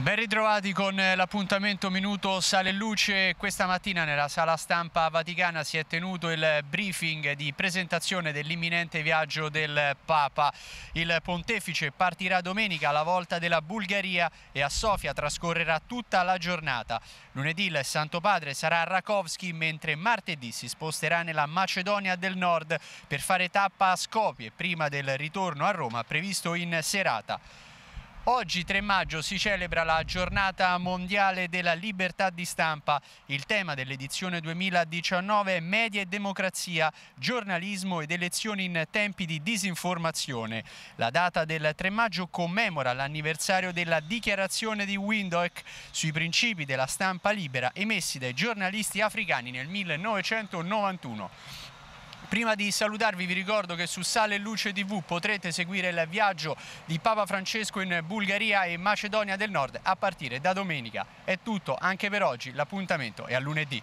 Ben ritrovati con eh, l'appuntamento Minuto Sale e Luce. Questa mattina nella sala stampa vaticana si è tenuto il briefing di presentazione dell'imminente viaggio del Papa. Il pontefice partirà domenica alla volta della Bulgaria e a Sofia trascorrerà tutta la giornata. Lunedì il Santo Padre sarà a Rakovski mentre martedì si sposterà nella Macedonia del Nord per fare tappa a Skopje prima del ritorno a Roma previsto in serata. Oggi 3 maggio si celebra la giornata mondiale della libertà di stampa. Il tema dell'edizione 2019 è media e democrazia, giornalismo ed elezioni in tempi di disinformazione. La data del 3 maggio commemora l'anniversario della dichiarazione di Windhoek sui principi della stampa libera emessi dai giornalisti africani nel 1991. Prima di salutarvi vi ricordo che su Sale Luce TV potrete seguire il viaggio di Papa Francesco in Bulgaria e Macedonia del Nord a partire da domenica. È tutto anche per oggi, l'appuntamento è a lunedì.